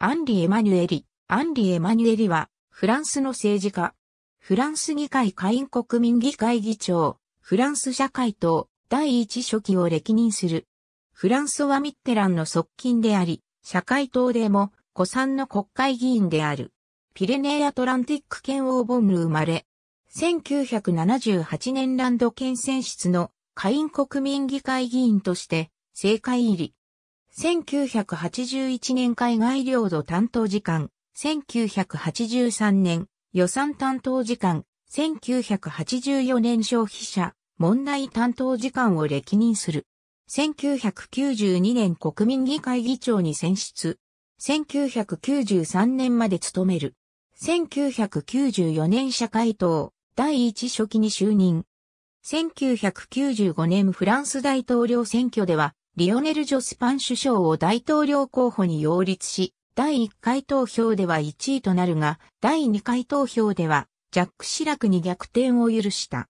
アンリ・エマニュエリ。アンリ・エマニュエリは、フランスの政治家。フランス議会下院国民議会議長、フランス社会党、第一書記を歴任する。フランソワ・ミッテランの側近であり、社会党でも、古参の国会議員である。ピレネーアトランティックオーボンヌ生まれ。1978年ランド県選出の下院国民議会議員として、政界入り。1981年海外領土担当時間、1983年予算担当時間、1984年消費者問題担当時間を歴任する。1992年国民議会議長に選出。1993年まで務める。1994年社会党第一書記に就任。1995年フランス大統領選挙ではリオネル・ジョスパン首相を大統領候補に擁立し、第1回投票では1位となるが、第2回投票では、ジャック・シラクに逆転を許した。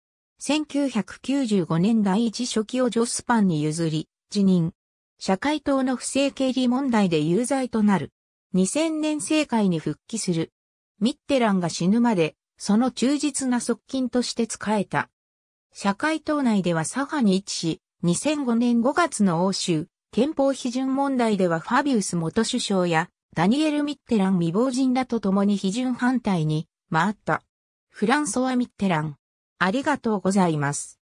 1995年第一初期をジョスパンに譲り、辞任。社会党の不正経理問題で有罪となる。2000年政界に復帰する。ミッテランが死ぬまで、その忠実な側近として仕えた。社会党内では左派に位置し、2005年5月の欧州、憲法批准問題ではファビウス元首相やダニエル・ミッテラン未亡人らと共に批准反対に回った。フランソワ・ミッテラン。ありがとうございます。